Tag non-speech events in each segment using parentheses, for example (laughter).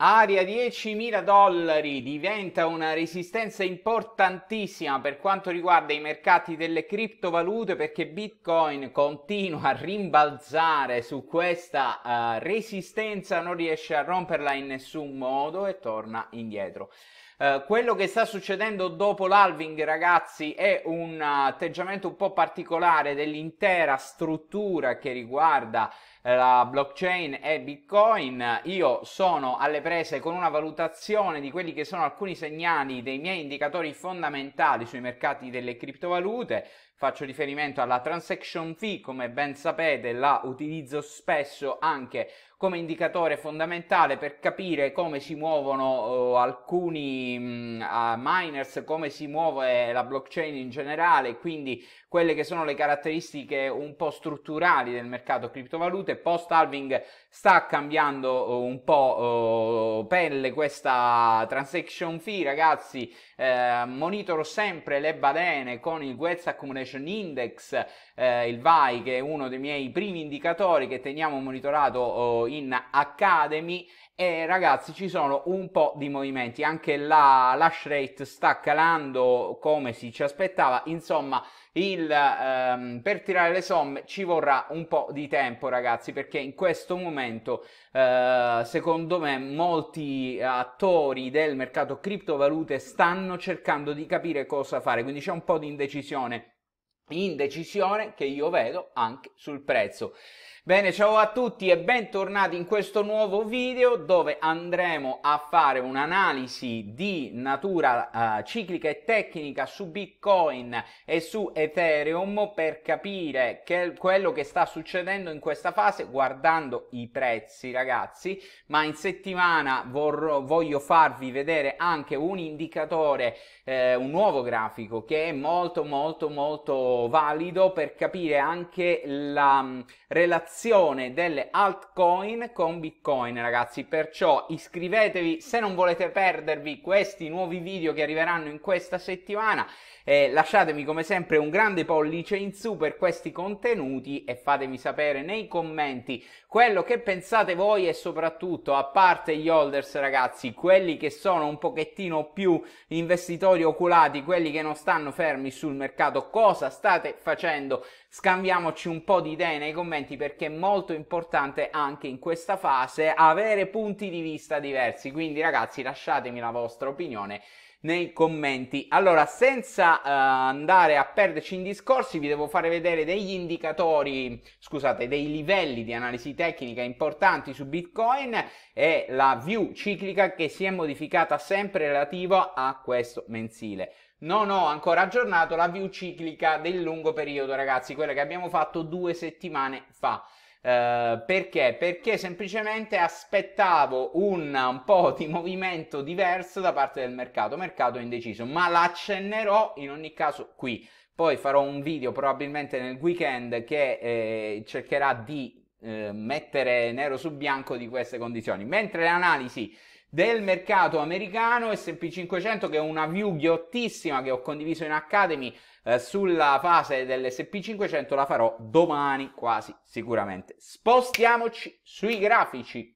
Aria 10.000 dollari diventa una resistenza importantissima per quanto riguarda i mercati delle criptovalute perché Bitcoin continua a rimbalzare su questa uh, resistenza, non riesce a romperla in nessun modo e torna indietro. Uh, quello che sta succedendo dopo l'alving, ragazzi, è un atteggiamento un po' particolare dell'intera struttura che riguarda la blockchain e Bitcoin. Io sono alle prese con una valutazione di quelli che sono alcuni segnali dei miei indicatori fondamentali sui mercati delle criptovalute Faccio riferimento alla transaction fee, come ben sapete la utilizzo spesso anche come indicatore fondamentale per capire come si muovono uh, alcuni mh, mm, uh, miners, come si muove la blockchain in generale, quindi quelle che sono le caratteristiche un po' strutturali del mercato criptovalute. Post halving sta cambiando uh, un po' eh, pelle questa transaction fee, ragazzi. monitoro sempre le balene con il Guez Accumulation Application Index, eh, il VAI che è uno dei miei primi indicatori che teniamo monitorato oh, in Academy e ragazzi ci sono un po' di movimenti, anche la lash rate sta calando come si ci aspettava, insomma il, ehm, per tirare le somme ci vorrà un po' di tempo ragazzi perché in questo momento eh, secondo me molti attori del mercato criptovalute stanno cercando di capire cosa fare, quindi c'è un po' di indecisione indecisione che io vedo anche sul prezzo. Bene, ciao a tutti e bentornati in questo nuovo video dove andremo a fare un'analisi di natura eh, ciclica e tecnica su Bitcoin e su Ethereum per capire che quello che sta succedendo in questa fase guardando i prezzi, ragazzi, ma in settimana vorrò, voglio farvi vedere anche un indicatore, eh, un nuovo grafico che è molto molto molto valido per capire anche la mh, mm, relazione integrazione delle altcoin con Bitcoin, ragazzi. Perciò iscrivetevi se non volete perdervi questi nuovi video che arriveranno in questa settimana. Eh, lasciatemi come sempre un grande pollice in su per questi contenuti e fatemi sapere nei commenti quello che pensate voi e soprattutto, a parte gli holders, ragazzi, quelli che sono un pochettino più investitori oculati, quelli che non stanno fermi sul mercato, cosa state facendo Scambiamoci un po' di idee nei commenti perché è molto importante anche in questa fase avere punti di vista diversi. Quindi ragazzi lasciatemi la vostra opinione nei commenti. Allora, senza uh, andare a perderci in discorsi, vi devo fare vedere degli indicatori, scusate, dei livelli di analisi tecnica importanti su Bitcoin e la view ciclica che si è modificata sempre relativo a questo mensile. Non ho ancora aggiornato la view ciclica del lungo periodo, ragazzi, quella che abbiamo fatto due settimane fa. Uh, perché? Perché semplicemente aspettavo un, un, po' di movimento diverso da parte del mercato, mercato indeciso, ma l'accennerò in ogni caso qui. Poi farò un video probabilmente nel weekend che eh, cercherà di eh, mettere nero su bianco di queste condizioni, mentre l'analisi del mercato americano SP500 che è una view ghiottissima che ho condiviso in Academy eh, sulla fase dell'SP500 la farò domani quasi sicuramente. Spostiamoci sui grafici.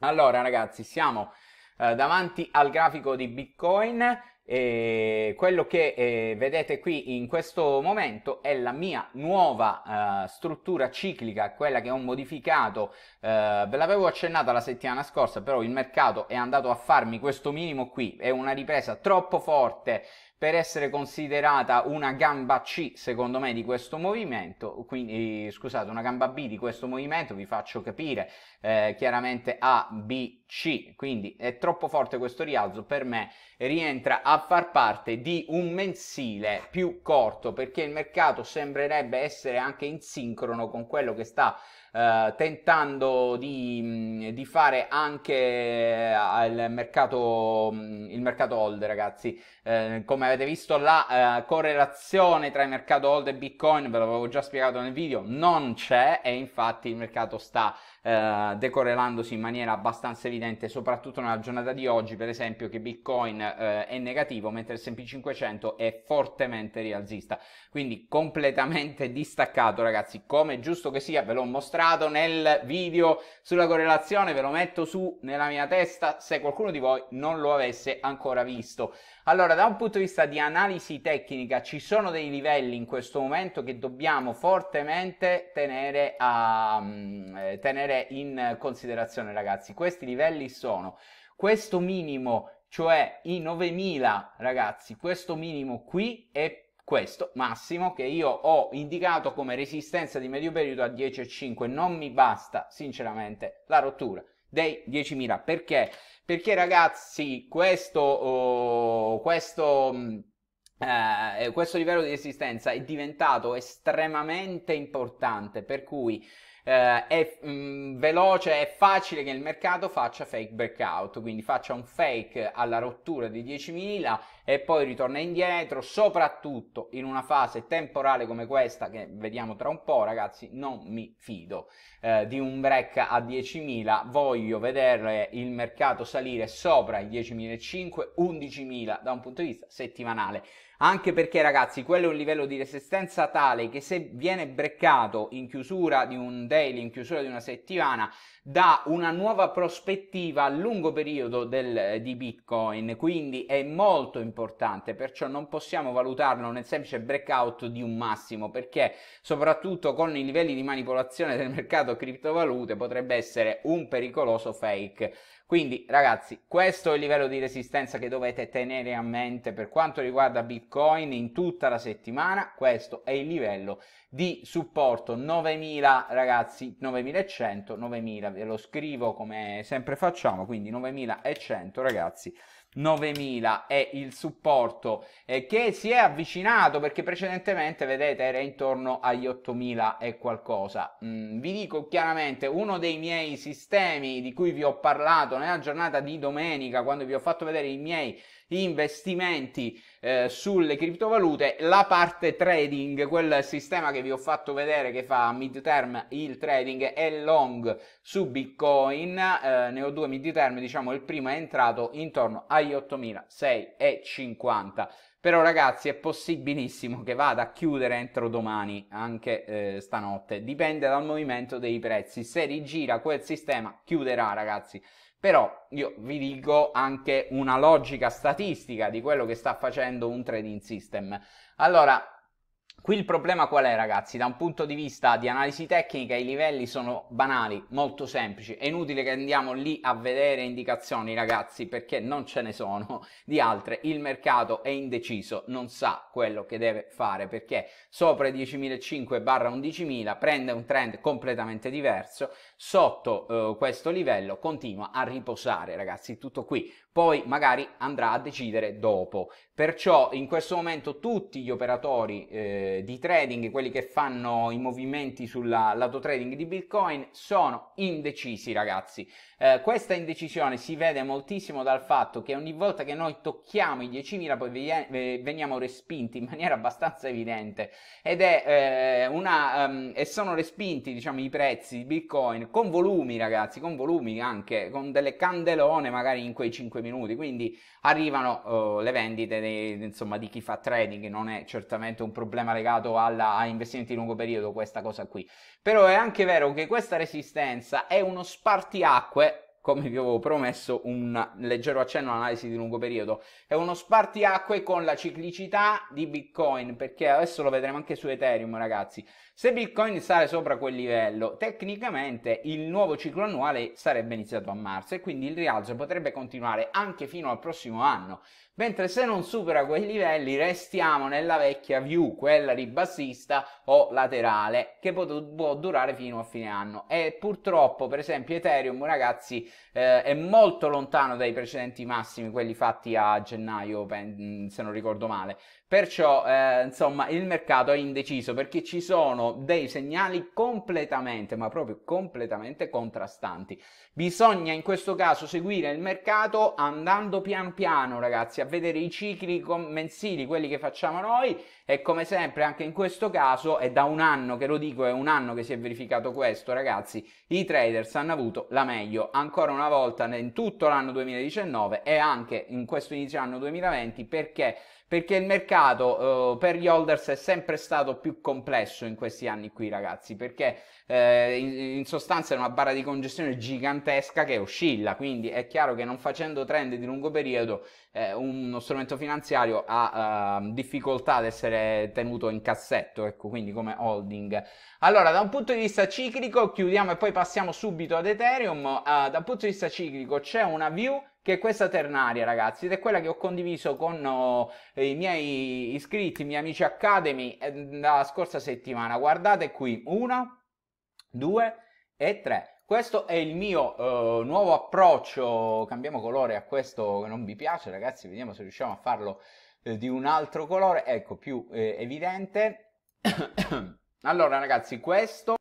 Allora ragazzi, siamo eh, davanti al grafico di Bitcoin e quello che eh, vedete qui in questo momento è la mia nuova eh, struttura ciclica, quella che ho modificato eh, ve l'avevo accennata la settimana scorsa, però il mercato è andato a farmi questo minimo qui, è una ripresa troppo forte per essere considerata una gamba C secondo me di questo movimento, quindi scusate, una gamba B di questo movimento, vi faccio capire eh, chiaramente A, B, C, quindi è troppo forte questo rialzo per me, rientra a far parte di un mensile più corto perché il mercato sembrerebbe essere anche in sincrono con quello che sta eh, tentando di, mm, di, fare anche eh, al mercato, mm, il mercato hold, ragazzi. Ehm, come avete visto la eh, correlazione tra il mercato hold e bitcoin, ve l'avevo già spiegato nel video, non c'è e infatti il mercato sta eh, decorrelandosi in maniera abbastanza evidente, soprattutto nella giornata di oggi, per esempio che bitcoin eh, è negativo mentre il S&P 500 è fortemente rialzista, quindi completamente (laughs) distaccato ragazzi, come giusto che sia ve l'ho mostrato nel video sulla correlazione, ve lo metto su nella mia testa se qualcuno di voi non lo avesse ancora visto. Allora da un punto di vista di analisi tecnica ci sono dei livelli in questo momento che dobbiamo fortemente tenere, a, mm, eh, tenere in considerazione ragazzi. Questi livelli sono questo minimo, cioè i 9000 ragazzi, questo minimo qui e questo massimo che io ho indicato come resistenza di medio periodo a 10,5 non mi basta sinceramente la rottura dei 10.000. Perché? Perché ragazzi, questo, oh, questo, mm, eh, eh, questo livello di resistenza è diventato estremamente importante, per cui eh, è mh, mm, veloce, è facile che il mercato faccia fake breakout, quindi faccia un fake alla rottura di 10.000 e poi ritorna indietro, soprattutto in una fase temporale come questa che vediamo tra un po', ragazzi, non mi fido eh, di un break a 10.000, voglio vedere il mercato salire sopra i 10.500, 11.000 da un punto di vista settimanale anche perché ragazzi quello è un livello di resistenza tale che se viene breccato in chiusura di un daily, in chiusura di una settimana, dà una nuova prospettiva a lungo periodo del, eh, di Bitcoin, quindi è molto importante, perciò non possiamo valutarlo nel semplice breakout di un massimo, perché soprattutto con i livelli di manipolazione del mercato criptovalute potrebbe essere un pericoloso fake. Quindi ragazzi, questo è il livello di resistenza che dovete tenere a mente per quanto riguarda Bitcoin in tutta la settimana, questo è il livello di supporto 9000 ragazzi, 9100, 9000, ve lo scrivo come sempre facciamo, quindi 9100 ragazzi 9000 è il supporto eh, che si è avvicinato perché precedentemente vedete era intorno agli 8000 e qualcosa mm, vi dico chiaramente uno dei miei sistemi di cui vi ho parlato nella giornata di domenica quando vi ho fatto vedere i miei investimenti eh, sulle criptovalute la parte trading quel sistema che vi ho fatto vedere che fa mid term il trading è long su bitcoin eh, ne ho due mid term diciamo il primo è entrato intorno a agli 8.650. Però ragazzi è possibilissimo che vada a chiudere entro domani, anche eh, stanotte, dipende dal movimento dei prezzi, se rigira quel sistema chiuderà ragazzi. Però io vi dico anche una logica statistica di quello che sta facendo un trading system. Allora, Qui il problema qual è ragazzi? Da un punto di vista di analisi tecnica i livelli sono banali, molto semplici, è inutile che andiamo lì a vedere indicazioni ragazzi perché non ce ne sono di altre, il mercato è indeciso, non sa quello che deve fare perché sopra i 10.500 barra 11.000 prende un trend completamente diverso, sotto eh, questo livello continua a riposare ragazzi, tutto qui, poi magari andrà a decidere dopo. Perciò in questo momento tutti gli operatori eh, di trading, quelli che fanno i movimenti sul lato trading di Bitcoin, sono indecisi ragazzi. Eh, questa indecisione si vede moltissimo dal fatto che ogni volta che noi tocchiamo i 10.000 poi eh, veniamo respinti in maniera abbastanza evidente ed è eh, una... Um, e sono respinti diciamo i prezzi di Bitcoin con volumi ragazzi, con volumi anche, con delle candelone magari in quei 5.000 minuti, quindi arrivano uh, le vendite di, insomma, di chi fa trading, non è certamente un problema legato alla, a investimenti di lungo periodo questa cosa qui, però è anche vero che questa resistenza è uno spartiacque come vi avevo promesso, un leggero accenno all'analisi di lungo periodo. È uno spartiacque con la ciclicità di Bitcoin, perché adesso lo vedremo anche su Ethereum, ragazzi. Se Bitcoin sale sopra quel livello, tecnicamente il nuovo ciclo annuale sarebbe iniziato a marzo e quindi il rialzo potrebbe continuare anche fino al prossimo anno mentre se non supera quei livelli restiamo nella vecchia view, quella ribassista o laterale, che può, può durare fino a fine anno. E purtroppo, per esempio, Ethereum, ragazzi, eh, è molto lontano dai precedenti massimi, quelli fatti a gennaio, se non ricordo male. Perciò, eh, insomma, il mercato è indeciso perché ci sono dei segnali completamente, ma proprio completamente contrastanti. Bisogna in questo caso seguire il mercato andando pian piano, ragazzi, vedere i cicli mensili, quelli che facciamo noi e come sempre anche in questo caso è da un anno che lo dico, è un anno che si è verificato questo ragazzi, i traders hanno avuto la meglio ancora una volta in tutto l'anno 2019 e anche in questo inizio anno 2020 perché perché il mercato eh, per gli holders è sempre stato più complesso in questi anni qui, ragazzi, perché eh, in, in, sostanza è una barra di congestione gigantesca che oscilla, quindi è chiaro che non facendo trend di lungo periodo eh, uno strumento finanziario ha ehm, difficoltà ad essere tenuto in cassetto, ecco, quindi come holding. Allora, da un punto di vista ciclico, chiudiamo e poi passiamo subito ad Ethereum, eh, da un punto di vista ciclico c'è una view che è questa ternaria ragazzi ed è quella che ho condiviso con oh, i miei iscritti, i miei amici Academy eh, la scorsa settimana. Guardate qui, una, due e tre. Questo è il mio eh, nuovo approccio, cambiamo colore a questo che non vi piace ragazzi, vediamo se riusciamo a farlo eh, di un altro colore, ecco più eh, evidente. (coughs) allora ragazzi questo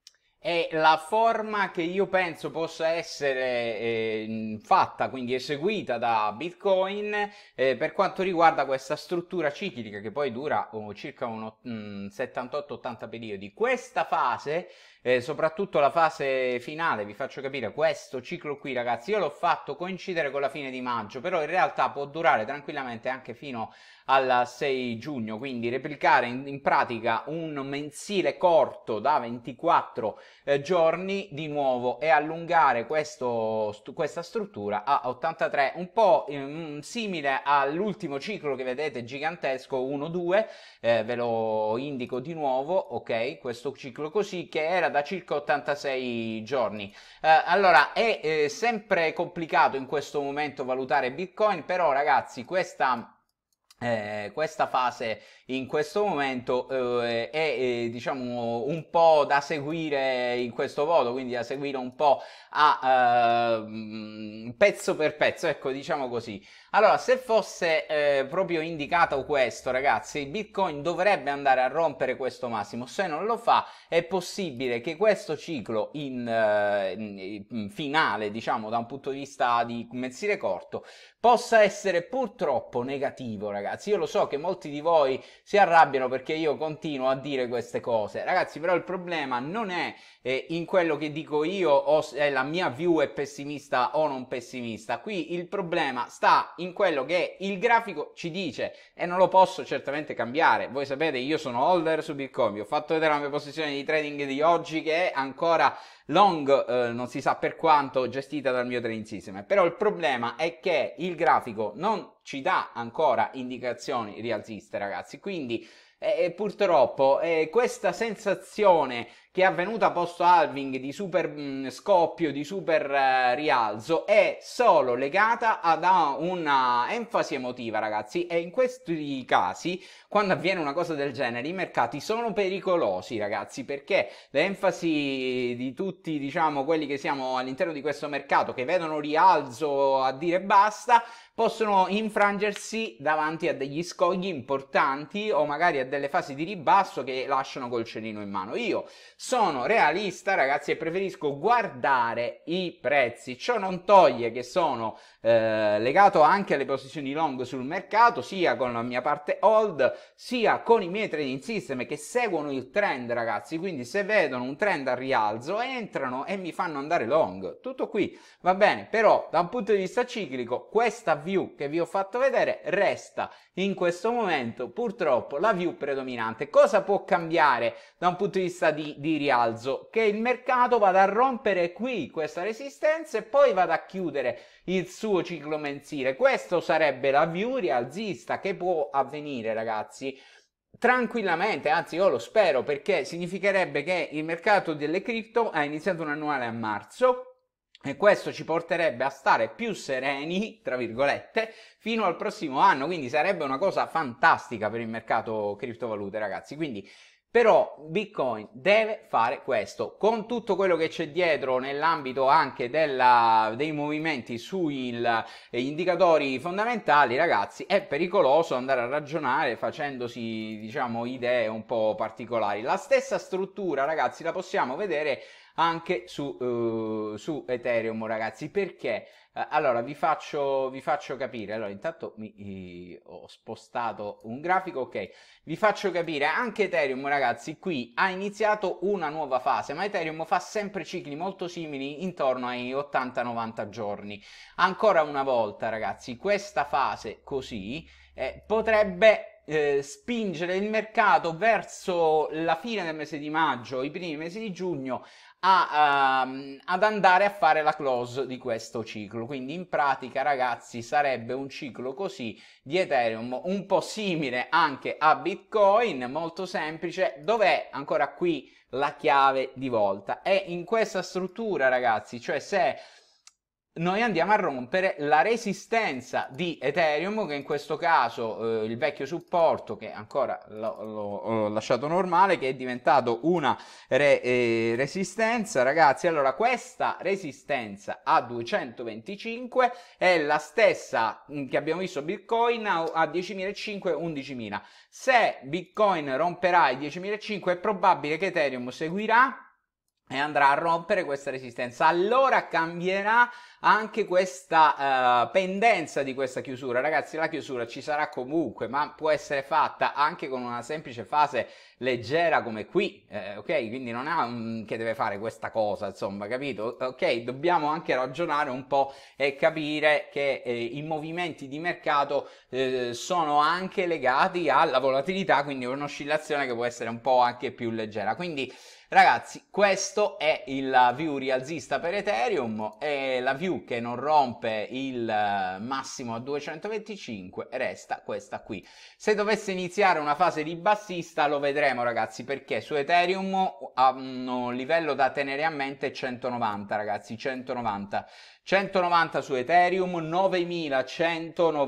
è la forma che io penso possa essere eh, fatta, quindi eseguita da Bitcoin eh, per quanto riguarda questa struttura ciclica che poi dura oh, circa 78-80 mm, periodi. Questa fase eh, soprattutto la fase finale, vi faccio capire, questo ciclo qui ragazzi io l'ho fatto coincidere con la fine di maggio, però in realtà può durare tranquillamente anche fino al 6 giugno, quindi replicare in, in pratica un mensile corto da 24 eh, giorni di nuovo e allungare questo, stu, questa struttura a 83, un po' eh, simile all'ultimo ciclo che vedete gigantesco 1-2, eh, ve lo indico di nuovo, ok, questo ciclo così che era da da circa 86 giorni. Eh, allora è eh, sempre complicato in questo momento valutare Bitcoin, però ragazzi questa... Eh, questa fase in questo momento eh, è eh, diciamo un po' da seguire in questo modo, quindi da seguire un po' a eh, mm, pezzo per pezzo, ecco diciamo così. Allora, se fosse eh, proprio indicato questo, ragazzi, Bitcoin dovrebbe andare a rompere questo massimo. Se non lo fa, è possibile che questo ciclo in, eh, in finale, diciamo, da un punto di vista di mensile corto, possa essere purtroppo negativo, ragazzi. Io lo so che molti di voi si arrabbiano perché io continuo a dire queste cose. Ragazzi, però il problema non è eh, in quello che dico io o se la mia view è pessimista o non pessimista. Qui il problema sta in quello che il grafico ci dice e non lo posso certamente cambiare. Voi sapete, io sono holder su Bitcoin, vi ho fatto vedere la mia posizione di trading di oggi che è ancora long, eh, non si sa per quanto, gestita dal mio trading system. Però il problema è che il grafico non ci dà ancora indicazioni rialziste, ragazzi. Quindi eh, eh purtroppo eh, questa sensazione che è avvenuta post halving di super mh, mm, scoppio, di super eh, rialzo, è solo legata ad una enfasi emotiva, ragazzi. E in questi casi, quando avviene una cosa del genere, i mercati sono pericolosi, ragazzi, perché l'enfasi di tutti, diciamo, quelli che siamo all'interno di questo mercato, che vedono rialzo a dire basta, possono infrangersi davanti a degli scogli importanti o magari a delle fasi di ribasso che lasciano col cerino in mano. Io sono realista, ragazzi, e preferisco guardare i prezzi. Ciò non toglie che sono eh, legato anche alle posizioni long sul mercato, sia con la mia parte hold, sia con i miei trading system che seguono il trend, ragazzi. Quindi se vedono un trend a rialzo, entrano e mi fanno andare long. Tutto qui va bene, però da un punto di vista ciclico, questa view che vi ho fatto vedere resta in questo momento purtroppo la view predominante. Cosa può cambiare da un punto di vista di, di rialzo? Che il mercato vada a rompere qui questa resistenza e poi vada a chiudere il suo ciclo mensile. Questo sarebbe la l'avvio rialzista che può avvenire, ragazzi tranquillamente, anzi io lo spero perché significherebbe che il mercato delle cripto ha iniziato un annuale a marzo e questo ci porterebbe a stare più sereni, tra virgolette, fino al prossimo anno, quindi sarebbe una cosa fantastica per il mercato criptovalute, ragazzi. Quindi però Bitcoin deve fare questo, con tutto quello che c'è dietro nell'ambito anche della, dei movimenti sugli eh, indicatori fondamentali, ragazzi, è pericoloso andare a ragionare facendosi, diciamo, idee un po' particolari. La stessa struttura, ragazzi, la possiamo vedere anche su, uh, su Ethereum, ragazzi, perché eh, allora vi faccio, vi faccio, capire. Allora, intanto mi, eh, ho spostato un grafico. Ok, vi faccio capire anche Ethereum, ragazzi. Qui ha iniziato una nuova fase, ma Ethereum fa sempre cicli molto simili intorno ai 80-90 giorni. Ancora una volta, ragazzi, questa fase così eh, potrebbe eh, spingere il mercato verso la fine del mese di maggio, i primi mesi di giugno a, um, ad andare a fare la close di questo ciclo. Quindi in pratica, ragazzi, sarebbe un ciclo così di Ethereum, un po' simile anche a Bitcoin, molto semplice, dov'è ancora qui la chiave di volta. È in questa struttura, ragazzi, cioè se noi andiamo a rompere la resistenza di Ethereum, che in questo caso eh, il vecchio supporto, che ancora l'ho lasciato normale, che è diventato una re, eh, resistenza. Ragazzi, allora questa resistenza a 225 è la stessa mm, che abbiamo visto Bitcoin a 10.500-11.000. Se Bitcoin romperà i 10.500 è probabile che Ethereum seguirà e andrà a rompere questa resistenza. Allora cambierà anche questa uh, pendenza di questa chiusura. Ragazzi, la chiusura ci sarà comunque, ma può essere fatta anche con una semplice fase leggera come qui, eh, ok? Quindi non è un, che deve fare questa cosa, insomma, capito? Ok, dobbiamo anche ragionare un po' e capire che eh, i movimenti di mercato eh, sono anche legati alla volatilità, quindi un'oscillazione che può essere un po' anche più leggera. Quindi Ragazzi, questo è il view rialzista per Ethereum, è la view che non rompe il eh, massimo a 225 resta questa qui. Se dovesse iniziare una fase di bassista lo vedremo ragazzi perché su Ethereum ha un livello da tenere a mente 190 ragazzi, 190. 190 su Ethereum, 9000, 100,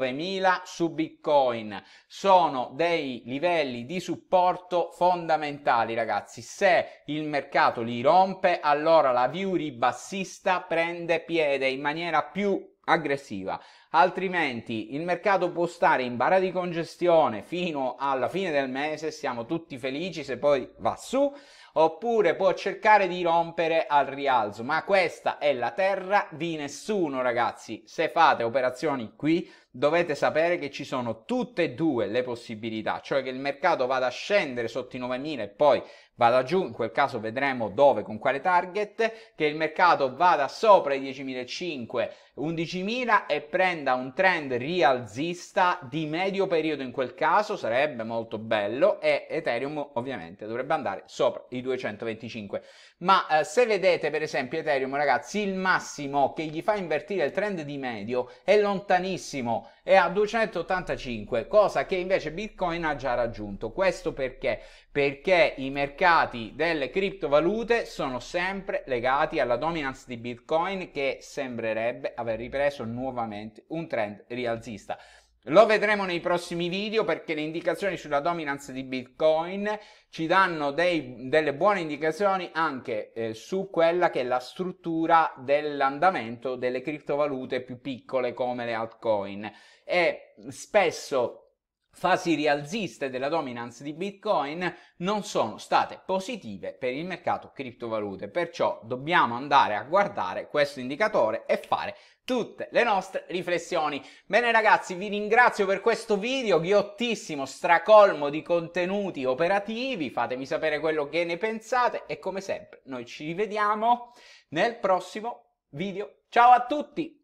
su Bitcoin. Sono dei livelli di supporto fondamentali ragazzi. Se il mercato li rompe, allora la view ribassista prende piede in maniera più aggressiva, altrimenti il mercato può stare in barra di congestione fino alla fine del mese, siamo tutti felici se poi va su, oppure può cercare di rompere al rialzo, ma questa è la terra di nessuno ragazzi. Se fate operazioni qui dovete sapere che ci sono tutte e due le possibilità, cioè che il mercato vada a scendere sotto i 9.000 e poi vada giù, in quel caso vedremo dove, con quale target, che il mercato vada sopra i 10.500, 11.000 e prenda un trend rialzista di medio periodo in quel caso, sarebbe molto bello e Ethereum ovviamente dovrebbe andare sopra i 2.000. 225. Ma eh, se vedete per esempio Ethereum, ragazzi, il massimo che gli fa invertire il trend di medio è lontanissimo, è a 285, cosa che invece Bitcoin ha già raggiunto. Questo perché? Perché i mercati delle criptovalute sono sempre legati alla dominance di Bitcoin che sembrerebbe aver ripreso nuovamente un trend rialzista. Lo vedremo nei prossimi video perché le indicazioni sulla dominance di Bitcoin ci danno dei, delle buone indicazioni anche eh, su quella che è la struttura dell'andamento delle criptovalute più piccole come le altcoin e spesso fasi rialziste della dominance di Bitcoin non sono state positive per il mercato criptovalute, perciò dobbiamo andare a guardare questo indicatore e fare tutte le nostre riflessioni. Bene ragazzi, vi ringrazio per questo video ghiottissimo, stracolmo di contenuti operativi, fatemi sapere quello che ne pensate e come sempre noi ci rivediamo nel prossimo video. Ciao a tutti!